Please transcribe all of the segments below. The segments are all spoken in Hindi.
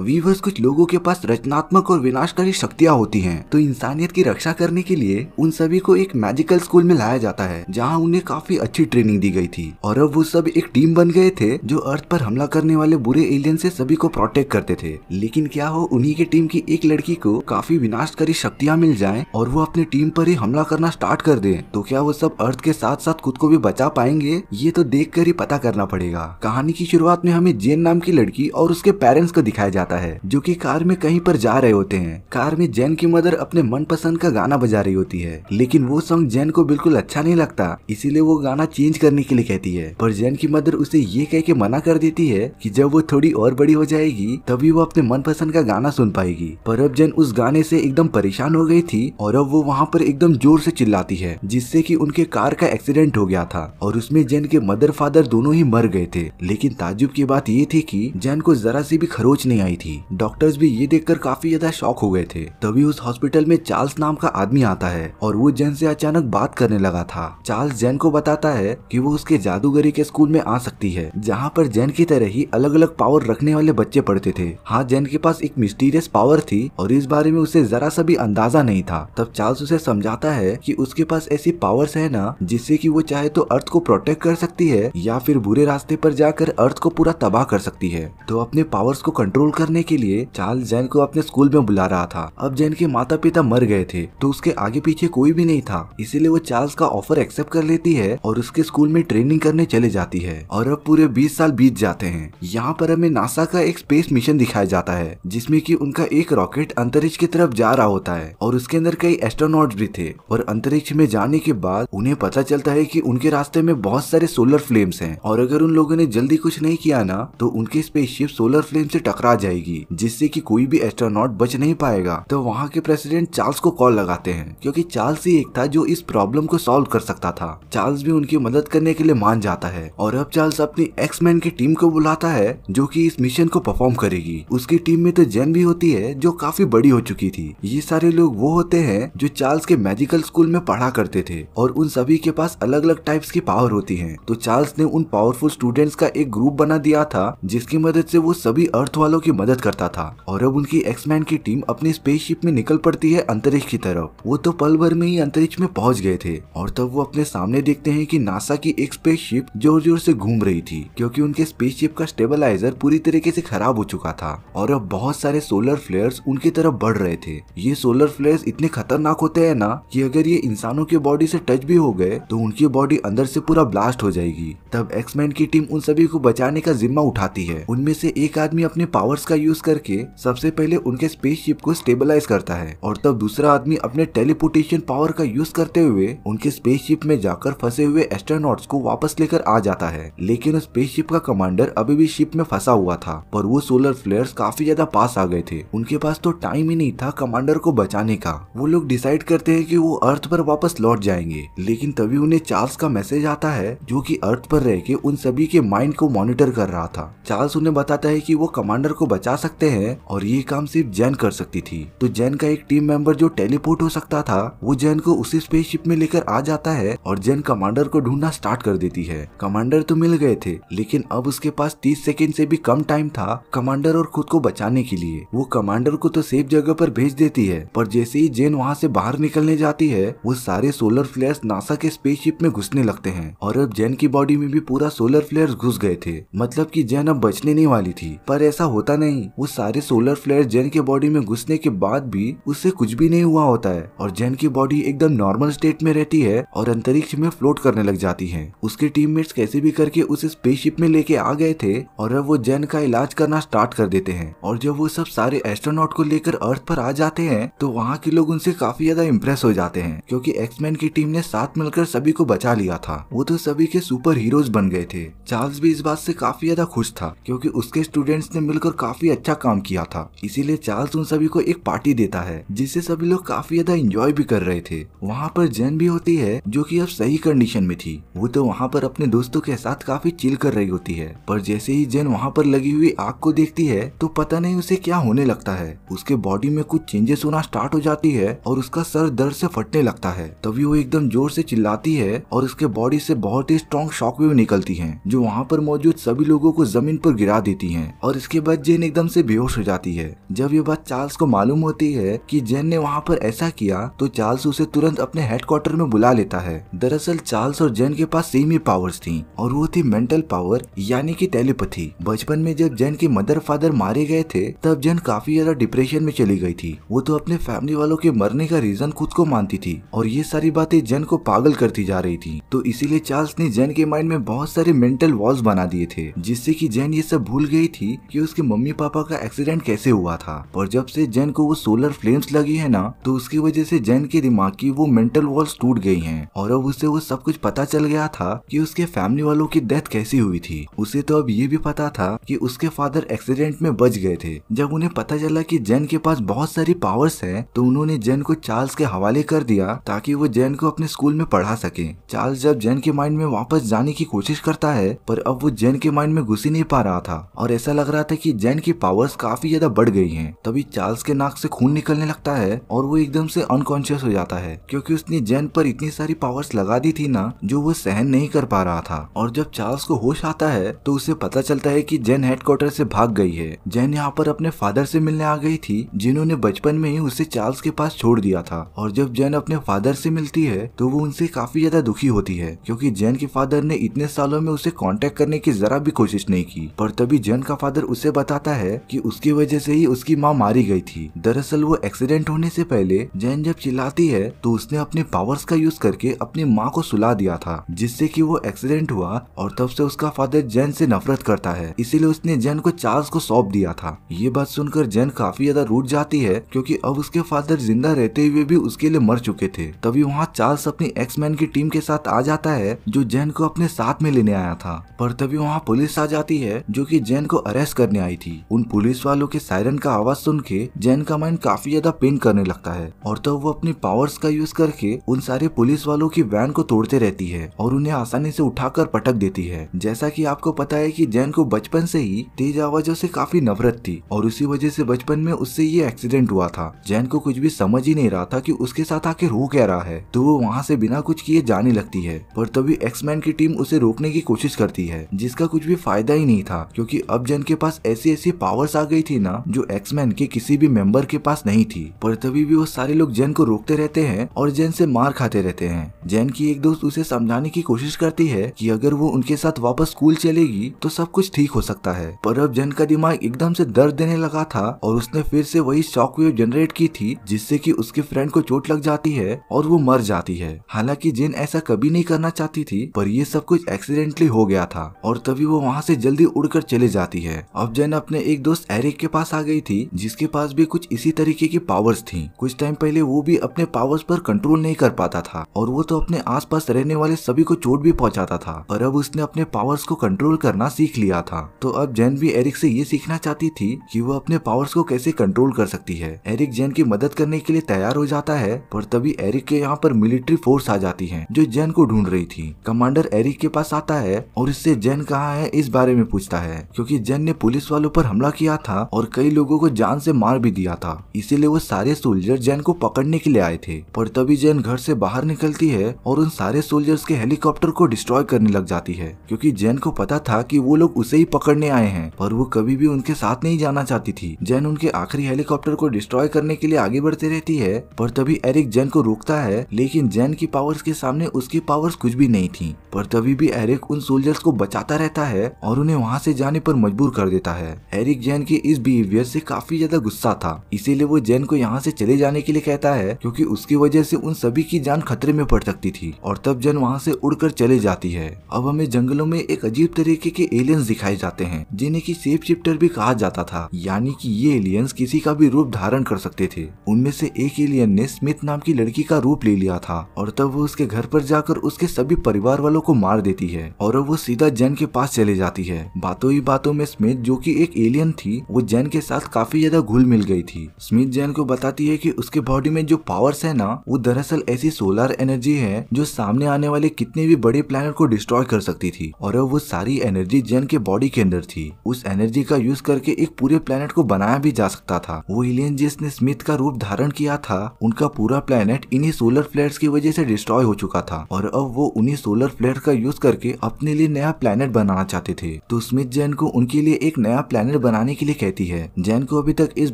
वीवर्स कुछ लोगों के पास रचनात्मक और विनाशकारी शक्तियाँ होती हैं, तो इंसानियत की रक्षा करने के लिए उन सभी को एक मैजिकल स्कूल में लाया जाता है जहाँ उन्हें काफी अच्छी ट्रेनिंग दी गई थी और अब वो सब एक टीम बन गए थे जो अर्थ पर हमला करने वाले बुरे एलियन से सभी को प्रोटेक्ट करते थे लेकिन क्या हो उन्ही की टीम की एक लड़की को काफी विनाशकारी शक्तियाँ मिल जाए और वो अपने टीम पर ही हमला करना स्टार्ट कर दे तो क्या वो सब अर्थ के साथ साथ खुद को भी बचा पाएंगे ये तो देख ही पता करना पड़ेगा कहानी की शुरुआत में हमें जेन नाम की लड़की और उसके पेरेंट्स को दिखाया जाता है जो कि कार में कहीं पर जा रहे होते हैं कार में जैन की मदर अपने मन पसंद का गाना बजा रही होती है लेकिन वो सॉन्ग जैन को बिल्कुल अच्छा नहीं लगता इसीलिए वो गाना चेंज करने के लिए कहती है पर जैन की मदर उसे ये कह के मना कर देती है कि जब वो थोड़ी और बड़ी हो जाएगी तभी वो अपने पसंद का गाना सुन पाएगी पर अब जैन उस गाने से एकदम परेशान हो गई थी और अब वो वहाँ पर एकदम जोर से चिल्लाती है जिससे की उनके कार का एक्सीडेंट हो गया था और उसमें जैन के मदर फादर दोनों ही मर गए थे लेकिन ताजुब की बात ये थी की जैन को जरा सी भी खरोच नहीं आई आई थी डॉक्टर्स भी ये देखकर काफी ज्यादा शॉक हो गए थे तभी उस हॉस्पिटल में चार्ल्स नाम का आदमी आता है और वो जैन से अचानक बात करने लगा था चार्ल्स जैन को बताता है कि वो उसके जादूगरी के स्कूल में आ सकती है जहाँ पर जैन की तरह ही अलग अलग पावर रखने वाले बच्चे पढ़ते थे हाँ जैन के पास एक मिस्टीरियस पावर थी और इस बारे में उसे जरा सा भी अंदाजा नहीं था तब चार्ल्स उसे समझाता है की उसके पास ऐसी पावर है ना जिससे की वो चाहे तो अर्थ को प्रोटेक्ट कर सकती है या फिर बुरे रास्ते पर जाकर अर्थ को पूरा तबाह कर सकती है तो अपने पावर्स को कंट्रोल करने के लिए चार्ल्स जैन को अपने स्कूल में बुला रहा था अब जैन के माता पिता मर गए थे तो उसके आगे पीछे कोई भी नहीं था इसीलिए वो चार्ल्स का ऑफर एक्सेप्ट कर लेती है और उसके स्कूल में ट्रेनिंग करने चले जाती है और अब पूरे बीस साल बीत जाते हैं यहाँ पर हमें नासा का एक स्पेस मिशन दिखाया जाता है जिसमे की उनका एक रॉकेट अंतरिक्ष की तरफ जा रहा होता है और उसके अंदर कई एस्ट्रोनॉट भी थे और अंतरिक्ष में जाने के बाद उन्हें पता चलता है की उनके रास्ते में बहुत सारे सोलर फ्लेम्स है और अगर उन लोगों ने जल्दी कुछ नहीं किया ना तो उनके स्पेसशिप सोलर फ्लेम से टकरा जाए जाएगी जिससे कि कोई भी एस्ट्रोनॉट बच नहीं पाएगा तो वहाँ के प्रेसिडेंट चार्ल्स को कॉल लगाते हैं क्योंकि चार्ल्स ही एक था जो इस प्रॉब्लम को सॉल्व कर सकता था चार्ल्स भी उनकी मदद करने के लिए मान जाता है और अब चार्ल्स अपनी एक्स मैन की टीम को बुलाता है जो की इस मिशन को परफॉर्म करेगी उसकी टीम में तो जेन भी होती है जो काफी बड़ी हो चुकी थी ये सारे लोग वो होते हैं जो चार्ल्स के मैजिकल स्कूल में पढ़ा करते थे और उन सभी के पास अलग अलग टाइप्स की पावर होती है तो चार्ल्स ने उन पावरफुल स्टूडेंट्स का एक ग्रुप बना दिया था जिसकी मदद से वो सभी अर्थ वालों की मदद करता था और अब उनकी एक्समैन की टीम अपने स्पेसशिप में निकल पड़ती है अंतरिक्ष की तरफ वो तो पल भर में ही अंतरिक्ष में पहुंच गए थे और तब वो अपने सामने देखते हैं कि नासा की एक स्पेसशिप जोर जोर से घूम रही थी क्योंकि उनके स्पेसशिप का स्टेबलाइजर पूरी तरीके से खराब हो चुका था और अब बहुत सारे सोलर फ्लेयर्स उनकी तरफ बढ़ रहे थे ये सोलर फ्लेयर्स इतने खतरनाक होते हैं ना कि अगर ये इंसानों के बॉडी से टच भी हो गए तो उनकी बॉडी अंदर से पूरा ब्लास्ट हो जाएगी तब एक्समैन की टीम उन सभी को बचाने का जिम्मा उठाती है उनमें से एक आदमी अपने पावर्स का यूज करके सबसे पहले उनके स्पेसशिप को स्टेबलाइज करता है और तब दूसरा आदमी अपने टेलीपोर्टेशन पावर का यूज करते हुए उनके स्पेसशिप में जाकर फंसे हुए एस्ट्रोनॉट को वापस लेकर आ जाता है लेकिन उस स्पेसशिप का कमांडर अभी भी शिप में फंसा हुआ था पर वो सोलर फ्लेयर्स काफी ज्यादा पास आ गए थे उनके पास तो टाइम ही नहीं था कमांडर को बचाने का वो लोग डिसाइड करते हैं कि वो अर्थ पर वापस लौट जाएंगे लेकिन तभी उन्हें चार्ल्स का मैसेज आता है जो कि अर्थ पर रह के उन सभी के माइंड को मॉनिटर कर रहा था चार्ल्स उन्हें बताता है कि वो कमांडर को बचा बचा सकते हैं और ये काम सिर्फ जैन कर सकती थी तो जैन का एक टीम मेंबर जो टेलीपोर्ट हो सकता था वो जैन को उसी स्पेसशिप में लेकर आ जाता है और जैन कमांडर को ढूंढना स्टार्ट कर देती है कमांडर तो मिल गए थे लेकिन अब उसके पास तीस सेकेंड से भी कम टाइम था कमांडर और खुद को बचाने के लिए वो कमांडर को तो सेफ जगह पर भेज देती है पर जैसे ही जैन वहाँ से बाहर निकलने जाती है वो सारे सोलर फ्लेयर्स नासा के स्पेसशिप में घुसने लगते हैं और अब जैन की बॉडी में भी पूरा सोलर फ्लेयर्स घुस गए थे मतलब की जैन अब बचने नहीं वाली थी पर ऐसा होता नहीं वो सारे सोलर फ्लेयर जेन के बॉडी में घुसने के बाद भी उससे कुछ भी नहीं हुआ होता है और जेन की बॉडी एकदम नॉर्मल स्टेट में रहती है और अंतरिक्ष में फ्लोट करने लग जाती है उसके टीम कैसे भी करके उसे स्पेसशिप में लेके आ गए थे और अब वो जेन का इलाज करना स्टार्ट कर देते हैं और जब वो सब सारे एस्ट्रोनॉट को लेकर अर्थ पर आ जाते हैं तो वहाँ के लोग उनसे काफी ज्यादा इम्प्रेस हो जाते हैं क्योंकि एक्समैन की टीम ने साथ मिलकर सभी को बचा लिया था वो तो सभी के सुपर हीरोज बन गए थे चार्ल्स भी इस बात से काफी ज्यादा खुश था क्योंकि उसके स्टूडेंट्स ने मिलकर काफी अच्छा काम किया था इसीलिए चार्ल्स उन सभी को एक पार्टी देता है जिससे सभी लोग काफी ज्यादा इंजॉय भी कर रहे थे वहाँ पर जैन भी होती है जो की अब सही कंडीशन में थी वो तो वहाँ पर अपने दोस्तों के साथ काफी चिल कर रही होती है पर जैसे ही जैन वहाँ पर लगी हुई आग को देखती है तो पता नहीं उसे क्या होने लगता है उसके बॉडी में कुछ चेंजेस होना स्टार्ट हो जाती है और उसका सर दर्द से फटने लगता है तभी वो एकदम जोर से चिल्लाती है और उसके बॉडी से बहुत ही स्ट्रॉन्ग शॉक वेव निकलती है जो वहाँ पर मौजूद सभी लोगों को जमीन पर गिरा देती है और इसके बाद जेन जेन एकदम से बेहोश हो जाती है जब ये बात चार्ल्स को मालूम होती है कि जेन ने वहाँ पर ऐसा किया तो चार्ल्स उसे तुरंत अपने हेडक्वार्टर में बुला लेता है दरअसल चार्ल्स और जेन के पास सेम ही पावर्स थी और वो थी मेंटल पावर यानी की टेलीपैथी बचपन में जब जेन के मदर फादर मारे गए थे तब जेन काफी ज्यादा डिप्रेशन में चली गई थी वो तो अपने फैमिली वालों के मरने का रीजन खुद को मानती थी और ये सारी बातें जेन को पागल करती जा रही थी तो इसीलिए चार्ल्स ने जेन के माइंड में बहुत सारे मेंटल वॉल्स बना दिए थे जिससे कि जेन ये सब भूल गई थी कि उसकी मम्मी अपने पापा का एक्सीडेंट कैसे हुआ था पर जब से जैन को वो सोलर फ्लेम्स लगी है ना तो उसकी वजह से जैन के दिमाग की वो मेंटल वॉल्स टूट गई हैं और अब उसे वो सब कुछ पता चल गया था कि उसके फैमिली वालों की डेथ कैसी हुई थी उसे तो अब ये भी पता था कि उसके फादर एक्सीडेंट में बच गए थे जब उन्हें पता चला की जैन के पास बहुत सारी पावर्स है तो उन्होंने जैन को चार्ल्स के हवाले कर दिया ताकि वो जैन को अपने स्कूल में पढ़ा सके चार्ल्स जब जैन के माइंड में वापस जाने की कोशिश करता है पर अब वो जैन के माइंड में घुस ही नहीं पा रहा था और ऐसा लग रहा था कि जैन की पावर्स काफी ज्यादा बढ़ गई हैं। तभी चार्ल्स के नाक से खून निकलने लगता है और वो एकदम से अनकॉन्शियस हो जाता है क्योंकि उसने जैन पर इतनी सारी पावर्स लगा दी थी ना जो वो सहन नहीं कर पा रहा था और जब चार्ल्स को होश आता है तो उसे पता चलता है की जैन हेडक्वार्टर से भाग गई है जैन यहाँ पर अपने फादर से मिलने आ गई थी जिन्होंने बचपन में ही उसे चार्ल्स के पास छोड़ दिया था और जब जैन अपने फादर से मिलती है तो वो उनसे काफी ज्यादा दुखी होती है क्योंकि जैन के फादर ने इतने सालों में उसे कांटेक्ट करने की जरा भी कोशिश नहीं की पर तभी जैन का फादर उसे बताता बताता है कि उसकी वजह से ही उसकी माँ मारी गई थी दरअसल वो एक्सीडेंट होने से पहले जैन जब चिल्लाती है तो उसने अपने पावर्स का यूज करके अपनी माँ को सुला दिया था जिससे की वो एक्सीडेंट हुआ और तब से उसका फादर जैन से नफरत करता है इसीलिए उसने जैन को चार्ल्स को सौंप दिया था ये बात सुनकर जैन काफी ज्यादा रूट जाती है क्योंकि अब उसके फादर जिंदा रहते हुए भी उसके लिए मर चुके थे तभी वहाँ चार्ल्स अपनी एक्समैन की टीम के साथ आ जाता है जो जैन को अपने साथ में लेने आया था पर तभी वहाँ पुलिस आ जाती है जो की जैन को अरेस्ट करने आई थी उन पुलिस वालों के सायरन का आवाज सुन के जैन का माइंड काफी ज्यादा पेन करने लगता है और तब तो वो अपनी पावर्स का यूज करके उन सारे पुलिस वालों की वैन को तोड़ते रहती है और उन्हें आसानी से उठाकर पटक देती है जैसा की आपको पता है की जैन को बचपन से ही तेज आवाजों से काफी नफरत थी और उसी वजह से बचपन में उससे ये एक्सीडेंट हुआ था जैन को कुछ भी समझ ही नहीं रहा था की उसके साथ आखिर हो क्या रहा है तो वो वहाँ से बिना कुछ किए जाने लगती है पर तभी एक्समैन की टीम उसे रोकने की कोशिश करती है जिसका कुछ भी फायदा ही नहीं था क्योंकि अब जैन के पास ऐसी ऐसी ऐसी पावर्स आ गई थी ना जो एक्समैन के किसी भी मेंबर के पास नहीं थी पर तभी भी वो सारे लोग जैन को रोकते रहते हैं और जैन से मार खाते रहते हैं जैन की एक दोस्त उसे समझाने की कोशिश करती है कि अगर वो उनके साथ वापस स्कूल चलेगी तो सब कुछ ठीक हो सकता है पर अब जैन का दिमाग एकदम से दर्द देने लगा था और उसने फिर से वही शॉक वेव जनरेट की थी जिससे की उसके फ्रेंड को चोट लग जाती है और वो मर जाती है हालांकि जैन ऐसा कभी नहीं करना चाहती थी पर यह सब कुछ एक्सीडेंटली हो गया था और तभी वो वहाँ से जल्दी उड़कर चले जाती है अब जैन अपने एक दोस्त एरिक के पास आ गई थी जिसके पास भी कुछ इसी तरीके की पावर्स थी कुछ टाइम पहले वो भी अपने पावर्स पर कंट्रोल नहीं कर पाता था और वो तो अपने आसपास रहने वाले सभी को चोट भी पहुंचाता था और अब उसने अपने पावर्स को कंट्रोल करना सीख लिया था तो अब जैन भी एरिक से ये सीखना चाहती थी कि वो अपने पावर्स को कैसे कंट्रोल कर सकती है एरिक जैन की मदद करने के लिए तैयार हो जाता है पर तभी एरिक के यहाँ पर मिलिट्री फोर्स आ जाती है जो जैन को ढूंढ रही थी कमांडर एरिक के पास आता है और इससे जैन कहाँ है इस बारे में पूछता है क्योंकि जैन ने पुलिस वालों पर पर हमला किया था और कई लोगों को जान से मार भी दिया था इसीलिए वो सारे सोल्जर जैन को पकड़ने के लिए आए थे पर तभी जैन घर से बाहर निकलती है और उन सारे सोल्जर्स के हेलीकॉप्टर को डिस्ट्रॉय करने लग जाती है क्योंकि जैन को पता था कि वो लोग उसे ही पकड़ने आए हैं पर वो कभी भी उनके साथ नहीं जाना चाहती थी जैन उनके आखिरी हेलीकॉप्टर को डिस्ट्रॉय करने के लिए आगे बढ़ते रहती है पर तभी एरिक जैन को रोकता है लेकिन जैन की पावर्स के सामने उसकी पावर्स कुछ भी नहीं थी पर तभी भी एरिक उन सोल्जर्स को बचाता रहता है और उन्हें वहाँ से जाने पर मजबूर कर देता है एरिक जैन के इस बिहेवियर से काफी ज्यादा गुस्सा था इसीलिए वो जैन को यहाँ से चले जाने के लिए कहता है क्योंकि उसकी वजह से उन सभी की जान खतरे में पड़ सकती थी और तब जैन वहाँ से उड़कर चले जाती है अब हमें जंगलों में एक अजीब तरीके के एलियंस दिखाए जाते हैं जिन्हें की सेफ चिप्टर भी कहा जाता था यानी की ये एलियंस किसी का भी रूप धारण कर सकते थे उनमें से एक एलियन ने स्मिथ नाम की लड़की का रूप ले लिया था और तब वो उसके घर पर जाकर उसके सभी परिवार वालों को मार देती है और वो सीधा जैन के पास चले जाती है बातों ही बातों में स्मिथ जो की एक एलियन थी वो जैन के साथ काफी ज्यादा घुल मिल गई थी स्मिथ जैन को बताती है कि उसके बॉडी में जो पावर्स है ना वो दरअसल ऐसी सोलर एनर्जी है जो सामने आने वाले कितने भी बड़े प्लानट को डिस्ट्रॉय कर सकती थी और वो सारी एनर्जी जैन के बॉडी के अंदर थी उस एनर्जी का यूज करके एक पूरे प्लानट को बनाया भी जा सकता था वो एलियन जिसने स्मिथ का रूप धारण किया था उनका पूरा प्लानट इन्हीं सोलर फ्लेट की वजह से डिस्ट्रॉय हो चुका था और अब वो उन्हीं सोलर फ्लेट का यूज करके अपने लिए नया प्लानट बनाना चाहते थे तो स्मिथ जैन को उनके लिए एक नया प्लान प्लानर बनाने के लिए कहती है जैन को अभी तक इस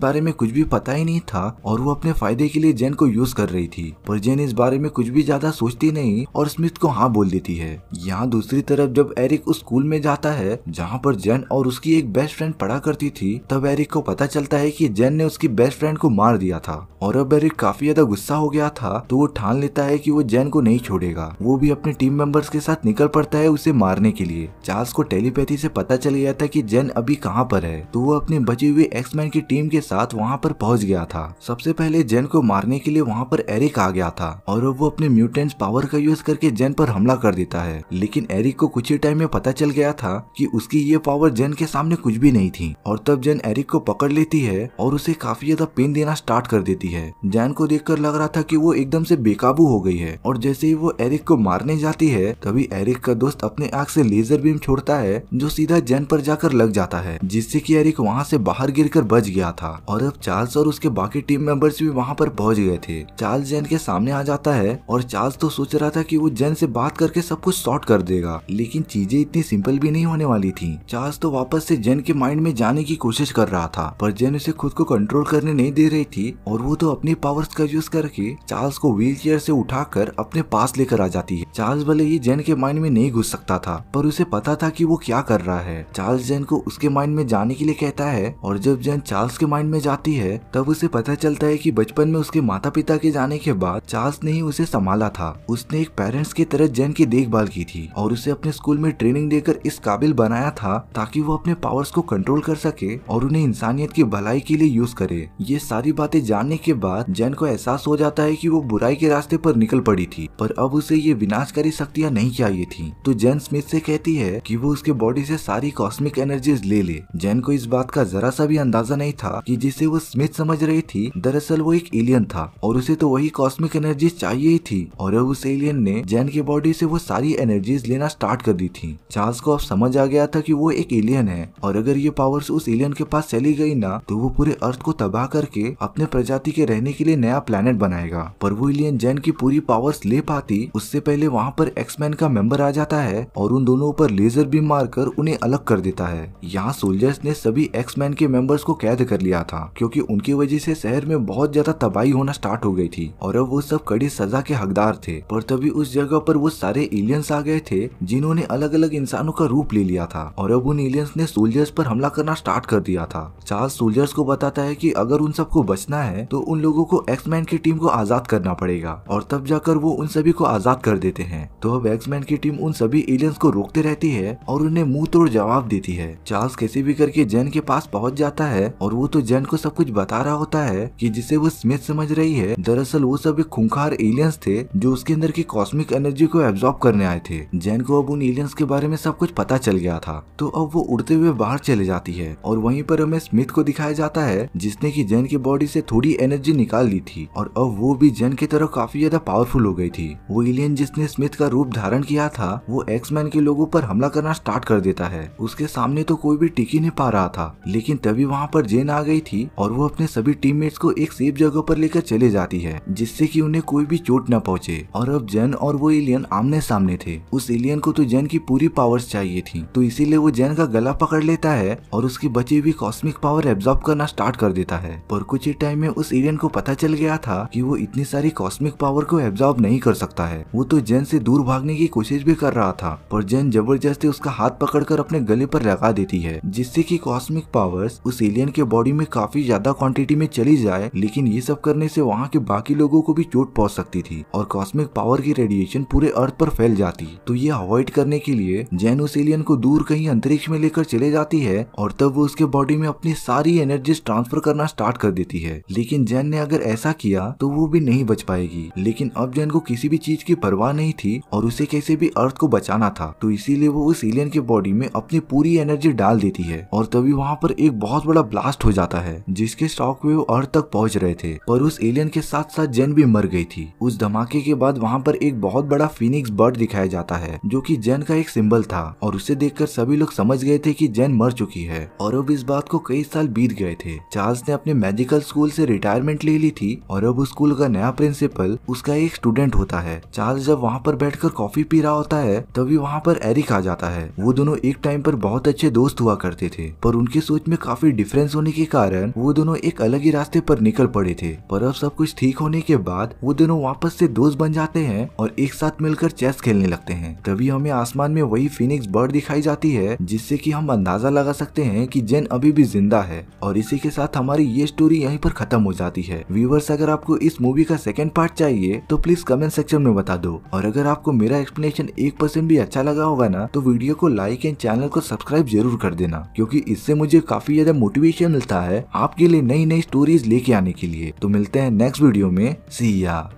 बारे में कुछ भी पता ही नहीं था और वो अपने फायदे के लिए जैन को यूज कर रही थी पर जैन इस बारे में कुछ भी ज्यादा सोचती नहीं और स्मिथ को हाँ बोल देती है यहाँ दूसरी तरफ जब एरिक उस स्कूल में जाता है जहाँ पर जैन और उसकी एक बेस्ट फ्रेंड पढ़ा करती थी तब एरिक को पता चलता है की जैन ने उसकी बेस्ट फ्रेंड को मार दिया था और अब एरिक काफी ज्यादा गुस्सा हो गया था तो वो ठान लेता है की वो जैन को नहीं छोड़ेगा वो भी अपने टीम मेंबर्स के साथ निकल पड़ता है उसे मारने के लिए चार्ल्स को टेलीपैथी से पता चल गया था कि जैन अभी कहाँ पर है है तो वो अपने बचे हुए एक्समैन की टीम के साथ वहाँ पर पहुँच गया था सबसे पहले जेन को मारने के लिए वहाँ पर एरिक आ गया था और वो अपने म्यूटेंट पावर का यूज करके जेन पर हमला कर देता है लेकिन एरिक को कुछ ही टाइम में पता चल गया था कि उसकी ये पावर जेन के सामने कुछ भी नहीं थी और तब जेन एरिक को पकड़ लेती है और उसे काफी ज्यादा पेन देना स्टार्ट कर देती है जैन को देखकर लग रहा था कि वो एकदम से बेकाबू हो गई है और जैसे ही वो एरिक को मारने जाती है तभी एरिक का दोस्त अपने आग से लेजर बीम छोड़ता है जो सीधा जैन पर जाकर लग जाता है जिससे जिससे कि एरिक वहाँ से बाहर गिरकर बच गया था और अब चार्ल्स और उसके बाकी टीम मेंबर्स भी वहाँ पर पहुंच गए थे चार्ल्स जैन के सामने आ जाता है और चार्ल्स तो सोच रहा था कि वो जैन से बात करके सब कुछ सॉर्ट कर देगा लेकिन चीजें इतनी सिंपल भी नहीं होने वाली थी चार्ल्स तो वापस से जैन के माइंड में जाने की कोशिश कर रहा था पर जैन उसे खुद को कंट्रोल करने नहीं दे रही थी और वो तो अपनी पावर्स का यूज करके चार्ल्स को व्हील चेयर से उठाकर अपने पास लेकर आ जाती है चार्ल्स भले ही जैन के माइंड में नहीं घुस सकता था पर उसे पता था की वो क्या कर रहा है चार्ल्स जैन को उसके माइंड में जाने आने के लिए कहता है और जब जैन चार्ल्स के माइंड में जाती है तब उसे पता चलता है कि बचपन में उसके माता पिता के जाने के बाद चार्ल्स ने ही उसे संभाला था उसने एक पेरेंट्स की तरह जैन की देखभाल की थी और उसे अपने स्कूल में ट्रेनिंग देकर इस काबिल बनाया था ताकि वो अपने पावर्स को कंट्रोल कर सके और उन्हें इंसानियत की भलाई के लिए यूज करे ये सारी बातें जानने के बाद जैन को एहसास हो जाता है की वो बुराई के रास्ते पर निकल पड़ी थी पर अब उसे ये विनाशकारी शक्तियाँ नहीं चाहिए थी तो जैन स्मिथ से कहती है की वो उसके बॉडी से सारी कॉस्मिक एनर्जीज ले ले जैन एन को इस बात का जरा सा भी अंदाजा नहीं था कि जिसे वो स्मिथ समझ रही थी दरअसल वो एक एलियन था और उसे तो वही कॉस्मिक एनर्जी चाहिए ही थी और अब उस एलियन ने जैन की बॉडी से वो सारी एनर्जीज लेना स्टार्ट कर दी थी चार्ल्स को अब समझ आ गया था कि वो एक एलियन है और अगर ये पावर्स उस एलियन के पास चली गई ना तो वो पूरे अर्थ को तबाह करके अपने प्रजाति के रहने के लिए नया प्लेनेट बनाएगा पर वो एलियन जैन की पूरी पावर्स ले पाती उससे पहले वहाँ पर एक्समैन का मेंबर आ जाता है और उन दोनों पर लेजर बीम मारकर उन्हें अलग कर देता है यहाँ सोल्जर्स वायरस ने सभी एक्समैन के मेंबर्स को कैद कर लिया था क्योंकि उनकी वजह से शहर में बहुत ज्यादा तबाही होना स्टार्ट हो गई थी और अब वो सब कड़ी सजा के हकदार थे पर तभी उस जगह पर वो सारे एलियंस आ गए थे जिन्होंने अलग अलग इंसानों का रूप ले लिया था और अब उन एलियंस ने सोल्जर्स पर हमला करना स्टार्ट कर दिया था चार्ल्स सोल्जर्स को बताता है की अगर उन सबको बचना है तो उन लोगों को एक्समैन की टीम को आजाद करना पड़ेगा और तब जाकर वो उन सभी को आजाद कर देते हैं तो अब एक्समैन की टीम उन सभी एलियंस को रोकते रहती है और उन्हें मुंह तोड़ जवाब देती है चार्ल्स कैसे भी कर करके जैन के पास पहुंच जाता है और वो तो जैन को सब कुछ बता रहा होता है कि जिसे वो स्मिथ समझ रही है दरअसल वो सब एक खूंखार एलियंस थे जो उसके अंदर की कॉस्मिक एनर्जी को एब्जॉर्ब करने आए थे जैन को अब उन एलियंस के बारे में सब कुछ पता चल गया था तो अब वो उड़ते हुए बाहर चले जाती है और वहीं पर हमें स्मिथ को दिखाया जाता है जिसने की जैन की बॉडी से थोड़ी एनर्जी निकाल ली थी और अब वो भी जैन की तरफ काफी ज्यादा पावरफुल हो गई थी वो एलियन जिसने स्मिथ का रूप धारण किया था वो एक्समैन के लोगों पर हमला करना स्टार्ट कर देता है उसके सामने तो कोई भी टिकी नहीं पा रहा था लेकिन तभी वहाँ पर जेन आ गई थी और वो अपने सभी टीममेट्स को एक सेफ जगह पर लेकर चले जाती है जिससे कि उन्हें कोई भी चोट न पहुँचे और अब जेन और वो एलियन आमने सामने थे उस एलियन को तो जेन की पूरी पावर्स चाहिए थी तो इसीलिए वो जेन का गला पकड़ लेता है और उसकी बची हुई कॉस्मिक पावर एब्जॉर्ब करना स्टार्ट कर देता है पर कुछ ही टाइम में उस एलियन को पता चल गया था कि वो इतनी सारी कॉस्मिक पावर को एब्जॉर्ब नहीं कर सकता है वो तो जेन से दूर भागने की कोशिश भी कर रहा था पर जेन जबरदस्ती उसका हाथ पकड़कर अपने गले पर लगा देती है जिससे की कॉस्मिक पावर्स उस एलियन के बॉडी में काफी ज्यादा क्वांटिटी में चली जाए लेकिन ये सब करने से वहाँ के बाकी लोगों को भी चोट पहुँच सकती थी और कॉस्मिक पावर की रेडिएशन पूरे अर्थ पर फैल जाती तो ये अवॉइड करने के लिए जैन उस एलियन को दूर कहीं अंतरिक्ष में लेकर चले जाती है और तब वो उसके बॉडी में अपनी सारी एनर्जी ट्रांसफर करना स्टार्ट कर देती है लेकिन जैन ने अगर ऐसा किया तो वो भी नहीं बच पाएगी लेकिन अब जैन को किसी भी चीज की परवाह नहीं थी और उसे कैसे भी अर्थ को बचाना था तो इसीलिए वो उस एलियन के बॉडी में अपनी पूरी एनर्जी डाल देती है और तभी वहाँ पर एक बहुत बड़ा ब्लास्ट हो जाता है जिसके शॉक वेव अर्थ तक पहुँच रहे थे पर उस एलियन के साथ साथ जेन भी मर गई थी उस धमाके के बाद वहाँ पर एक बहुत बड़ा फिनिक्स बर्ड दिखाया जाता है जो की जेन का एक सिंबल था और उसे देखकर सभी लोग समझ गए थे की जेन मर चुकी है और अब इस बात को कई साल बीत गए थे चार्ल्स ने अपने मेडिकल स्कूल से रिटायरमेंट ले ली थी और अब उस स्कूल का नया प्रिंसिपल उसका एक स्टूडेंट होता है चार्ल्स जब वहाँ पर बैठकर कॉफी पी रहा होता है तभी वहाँ पर एरिक आ जाता है वो दोनों एक टाइम पर बहुत अच्छे दोस्त हुआ करते थे पर उनकी सोच में काफी डिफरेंस होने के कारण वो दोनों एक अलग ही रास्ते पर निकल पड़े थे पर अब सब कुछ ठीक होने के बाद वो दोनों वापस से दोस्त बन जाते हैं और एक साथ मिलकर चेस खेलने लगते हैं तभी हमें आसमान में वही फिनिक्स बर्ड दिखाई जाती है जिससे कि हम अंदाजा लगा सकते हैं कि जेन अभी भी जिंदा है और इसी के साथ हमारी ये स्टोरी यहीं पर खत्म हो जाती है व्यूवर्स अगर आपको इस मूवी का सेकेंड पार्ट चाहिए तो प्लीज कमेंट सेक्शन में बता दो और अगर आपको मेरा एक्सप्लेनेशन एक परसेंट भी अच्छा लगा होगा ना तो वीडियो को लाइक एंड चैनल को सब्सक्राइब जरूर कर देना क्योंकि क्योंकि इससे मुझे काफी ज्यादा मोटिवेशन मिलता है आपके लिए नई नई स्टोरीज लेके आने के लिए तो मिलते हैं नेक्स्ट वीडियो में सिया